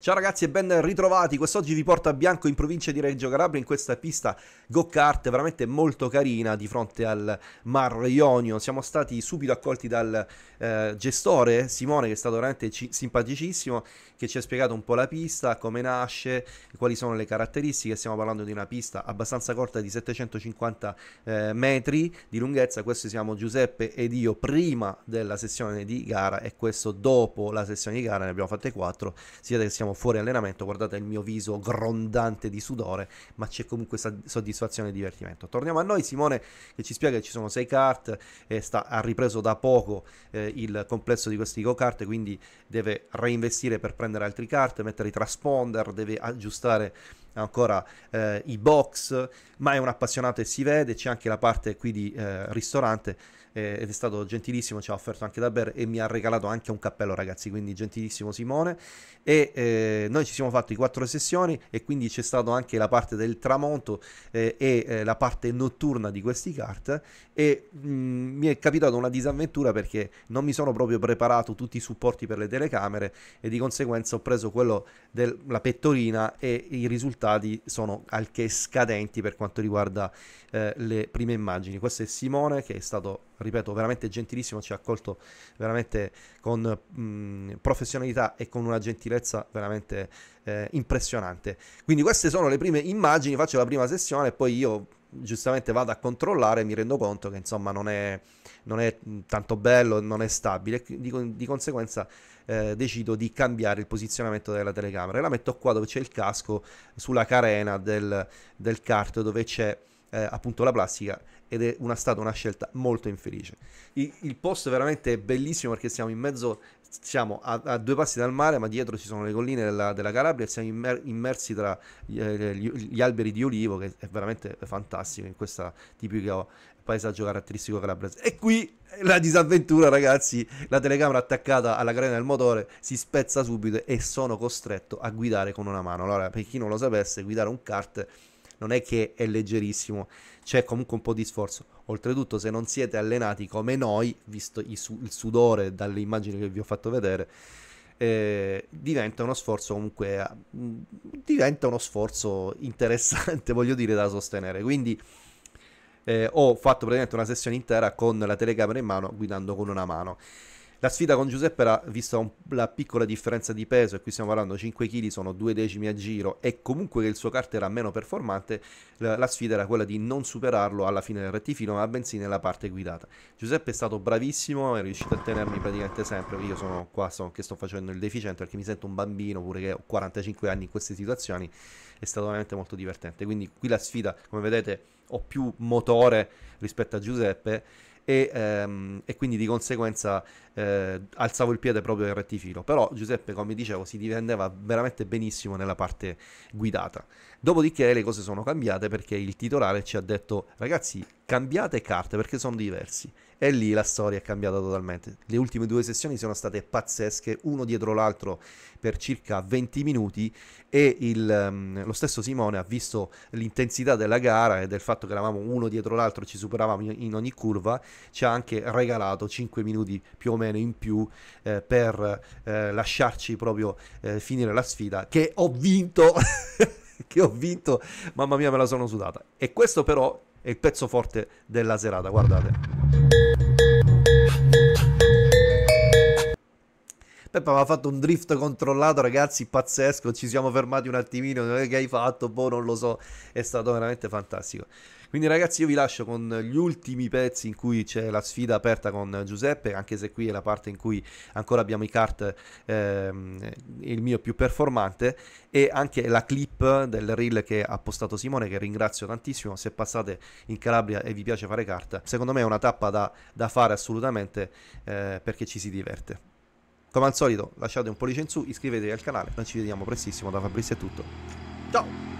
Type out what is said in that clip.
Ciao ragazzi e ben ritrovati, quest'oggi vi porto a Bianco in provincia di Reggio Calabria in questa pista go-kart veramente molto carina di fronte al Mar Ionio, siamo stati subito accolti dal eh, gestore Simone che è stato veramente simpaticissimo che ci ha spiegato un po' la pista, come nasce, quali sono le caratteristiche, stiamo parlando di una pista abbastanza corta di 750 eh, metri di lunghezza, questo siamo Giuseppe ed io prima della sessione di gara e questo dopo la sessione di gara, ne abbiamo fatte 4, siete che siamo siamo fuori allenamento, guardate il mio viso grondante di sudore, ma c'è comunque soddisfazione e divertimento. Torniamo a noi, Simone che ci spiega che ci sono sei kart, eh, sta, ha ripreso da poco eh, il complesso di questi go-kart, quindi deve reinvestire per prendere altri kart, mettere i transponder, deve aggiustare ancora eh, i box, ma è un appassionato e si vede, c'è anche la parte qui di eh, ristorante eh, ed è stato gentilissimo, ci ha offerto anche da bere e mi ha regalato anche un cappello ragazzi, quindi gentilissimo Simone. E eh, noi ci siamo fatti quattro sessioni e quindi c'è stato anche la parte del tramonto eh, e eh, la parte notturna di questi kart e mh, mm, mi è capitata una disavventura perché non mi sono proprio preparato tutti i supporti per le telecamere e di conseguenza ho preso quello della pettorina e i risultati risultati sono al che scadenti per quanto riguarda eh, le prime immagini. Questo è Simone che è stato, ripeto, veramente gentilissimo, ci ha accolto veramente con mh, mm, professionalità e con una gentilezza veramente eh, impressionante. Quindi queste sono le prime immagini, faccio la prima sessione e poi io giustamente vado a controllare e mi rendo conto che insomma non è, non è tanto bello, non è stabile, di, di conseguenza eh, decido di cambiare il posizionamento della telecamera e la metto qua dove c'è il casco sulla carena del, del kart dove c'è eh, appunto la plastica ed è una, stata una scelta molto infelice. Il, il posto veramente è bellissimo perché siamo in mezzo, siamo a, a, due passi dal mare, ma dietro ci sono le colline della, della Calabria e siamo immer, immersi tra gli, eh, gli, gli, alberi di olivo, che è veramente fantastico in questo tipico paesaggio caratteristico calabrese. E qui la disavventura, ragazzi, la telecamera attaccata alla carena del motore si spezza subito e sono costretto a guidare con una mano. Allora, per chi non lo sapesse, guidare un kart non è che è leggerissimo, c'è comunque un po' di sforzo. Oltretutto, se non siete allenati come noi, visto il, sudore dalle immagini che vi ho fatto vedere, eh, diventa uno sforzo comunque mm, diventa uno sforzo interessante, voglio dire, da sostenere. Quindi eh, ho fatto praticamente una sessione intera con la telecamera in mano, guidando con una mano. La sfida con Giuseppe era vista un, la piccola differenza di peso, e qui stiamo parlando 5 kg, sono due decimi a giro, e comunque che il suo kart era meno performante, la, la, sfida era quella di non superarlo alla fine del rettifilo, ma bensì nella parte guidata. Giuseppe è stato bravissimo, è riuscito a tenermi praticamente sempre, io sono qua sono, che sto facendo il deficiente perché mi sento un bambino, pure che ho 45 anni in queste situazioni, è stato veramente molto divertente. Quindi qui la sfida, come vedete, ho più motore rispetto a Giuseppe e, ehm, e quindi di conseguenza eh, alzavo il piede proprio in rettifilo. Però Giuseppe, come dicevo, si difendeva veramente benissimo nella parte guidata. Dopodiché le cose sono cambiate perché il titolare ci ha detto ragazzi cambiate carte perché sono diversi. E lì la storia è cambiata totalmente. Le ultime due sessioni sono state pazzesche, uno dietro l'altro per circa 20 minuti e il, um, lo stesso Simone ha visto l'intensità della gara e del fatto che eravamo uno dietro l'altro, ci superavamo in ogni curva, ci ha anche regalato 5 minuti più o meno in più eh, per eh, lasciarci proprio eh, finire la sfida che ho vinto. che ho vinto, mamma mia, me la sono sudata. E questo però è il pezzo forte della serata, guardate. Peppa mi ha fatto un drift controllato, ragazzi, pazzesco, ci siamo fermati un attimino, che hai fatto, boh, non lo so, è stato veramente fantastico. Quindi ragazzi io vi lascio con gli ultimi pezzi in cui c'è la sfida aperta con Giuseppe, anche se qui è la parte in cui ancora abbiamo i kart, ehm, il mio più performante, e anche la clip del reel che ha postato Simone, che ringrazio tantissimo, se passate in Calabria e vi piace fare kart, secondo me è una tappa da, da fare assolutamente eh, perché ci si diverte. Come al solito lasciate un pollice in su, iscrivetevi al canale, noi ci vediamo prestissimo, da Fabrizio è tutto. Ciao!